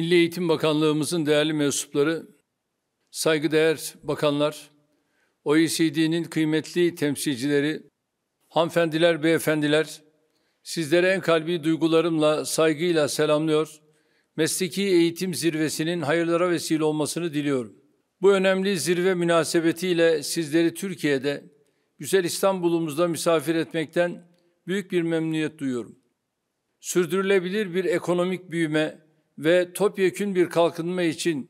Milli Eğitim Bakanlığımızın değerli mensupları, saygıdeğer bakanlar, OECD'nin kıymetli temsilcileri, hanımefendiler, beyefendiler, sizlere en kalbi duygularımla, saygıyla selamlıyor. Mesleki eğitim zirvesinin hayırlara vesile olmasını diliyorum. Bu önemli zirve münasebetiyle sizleri Türkiye'de, güzel İstanbul'umuzda misafir etmekten büyük bir memnuniyet duyuyorum. Sürdürülebilir bir ekonomik büyüme, ve topyekün bir kalkınma için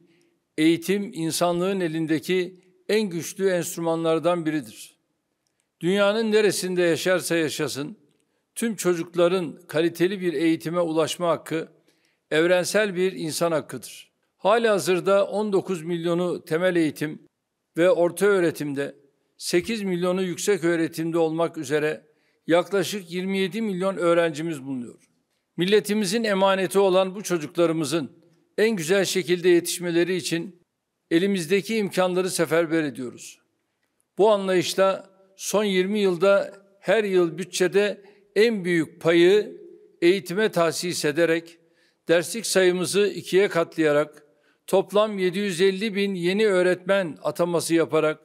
eğitim insanlığın elindeki en güçlü enstrümanlardan biridir. Dünyanın neresinde yaşarsa yaşasın, tüm çocukların kaliteli bir eğitime ulaşma hakkı evrensel bir insan hakkıdır. hazırda 19 milyonu temel eğitim ve orta öğretimde, 8 milyonu yüksek öğretimde olmak üzere yaklaşık 27 milyon öğrencimiz bulunuyor. Milletimizin emaneti olan bu çocuklarımızın en güzel şekilde yetişmeleri için elimizdeki imkanları seferber ediyoruz. Bu anlayışla son 20 yılda her yıl bütçede en büyük payı eğitime tahsis ederek, derslik sayımızı ikiye katlayarak, toplam 750 bin yeni öğretmen ataması yaparak,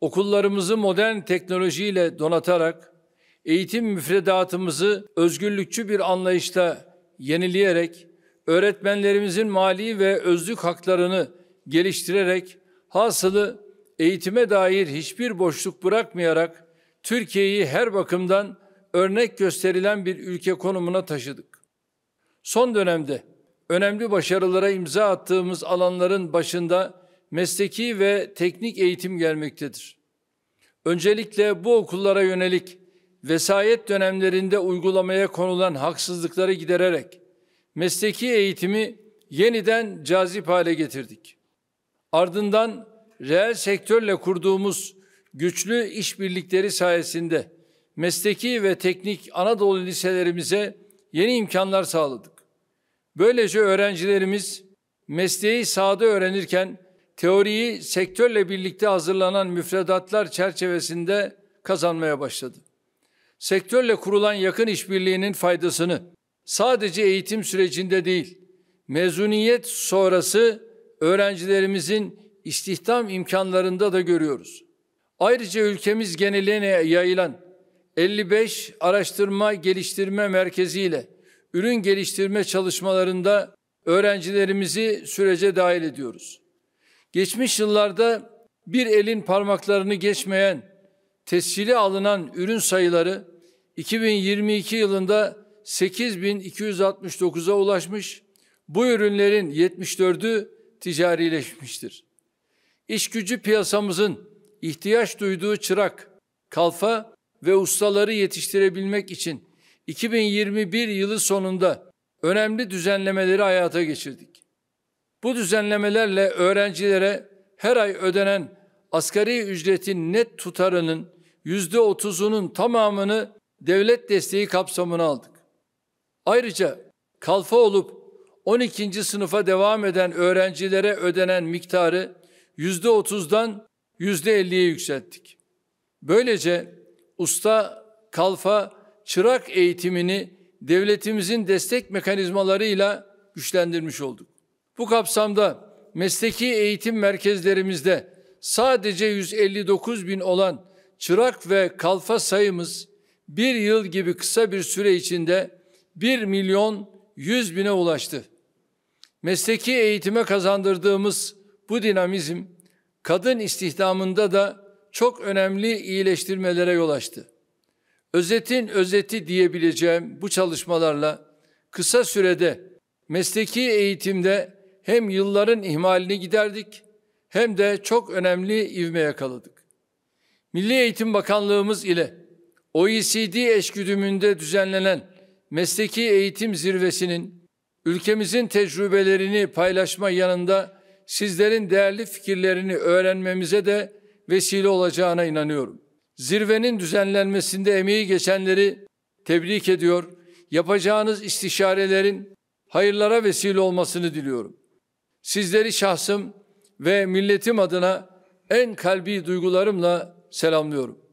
okullarımızı modern teknolojiyle donatarak, eğitim müfredatımızı özgürlükçü bir anlayışla yenileyerek, öğretmenlerimizin mali ve özlük haklarını geliştirerek, hasılı eğitime dair hiçbir boşluk bırakmayarak, Türkiye'yi her bakımdan örnek gösterilen bir ülke konumuna taşıdık. Son dönemde önemli başarılara imza attığımız alanların başında mesleki ve teknik eğitim gelmektedir. Öncelikle bu okullara yönelik vesayet dönemlerinde uygulamaya konulan haksızlıkları gidererek mesleki eğitimi yeniden cazip hale getirdik. Ardından reel sektörle kurduğumuz güçlü işbirlikleri sayesinde mesleki ve teknik Anadolu liselerimize yeni imkanlar sağladık. Böylece öğrencilerimiz mesleği sahada öğrenirken teoriyi sektörle birlikte hazırlanan müfredatlar çerçevesinde kazanmaya başladı sektörle kurulan yakın işbirliğinin faydasını sadece eğitim sürecinde değil, mezuniyet sonrası öğrencilerimizin istihdam imkanlarında da görüyoruz. Ayrıca ülkemiz geneline yayılan 55 araştırma geliştirme merkezi ile ürün geliştirme çalışmalarında öğrencilerimizi sürece dahil ediyoruz. Geçmiş yıllarda bir elin parmaklarını geçmeyen tescili alınan ürün sayıları 2022 yılında 8269'a ulaşmış, bu ürünlerin 74'ü ticarileşmiştir. İş gücü piyasamızın ihtiyaç duyduğu çırak, kalfa ve ustaları yetiştirebilmek için 2021 yılı sonunda önemli düzenlemeleri hayata geçirdik. Bu düzenlemelerle öğrencilere her ay ödenen asgari ücretin net tutarının yüzde otuzunun tamamını devlet desteği kapsamını aldık. Ayrıca kalfa olup 12. sınıfa devam eden öğrencilere ödenen miktarı %30'dan %50'ye yükselttik. Böylece usta, kalfa, çırak eğitimini devletimizin destek mekanizmalarıyla güçlendirmiş olduk. Bu kapsamda mesleki eğitim merkezlerimizde sadece 159 bin olan çırak ve kalfa sayımız bir yıl gibi kısa bir süre içinde 1 milyon 100 bine ulaştı. Mesleki eğitime kazandırdığımız bu dinamizm kadın istihdamında da çok önemli iyileştirmelere yol açtı. Özetin özeti diyebileceğim bu çalışmalarla kısa sürede mesleki eğitimde hem yılların ihmalini giderdik hem de çok önemli ivme yakaladık. Milli Eğitim Bakanlığımız ile OECD eşgüdümünde düzenlenen mesleki eğitim zirvesinin ülkemizin tecrübelerini paylaşma yanında sizlerin değerli fikirlerini öğrenmemize de vesile olacağına inanıyorum. Zirvenin düzenlenmesinde emeği geçenleri tebrik ediyor, yapacağınız istişarelerin hayırlara vesile olmasını diliyorum. Sizleri şahsım ve milletim adına en kalbi duygularımla selamlıyorum.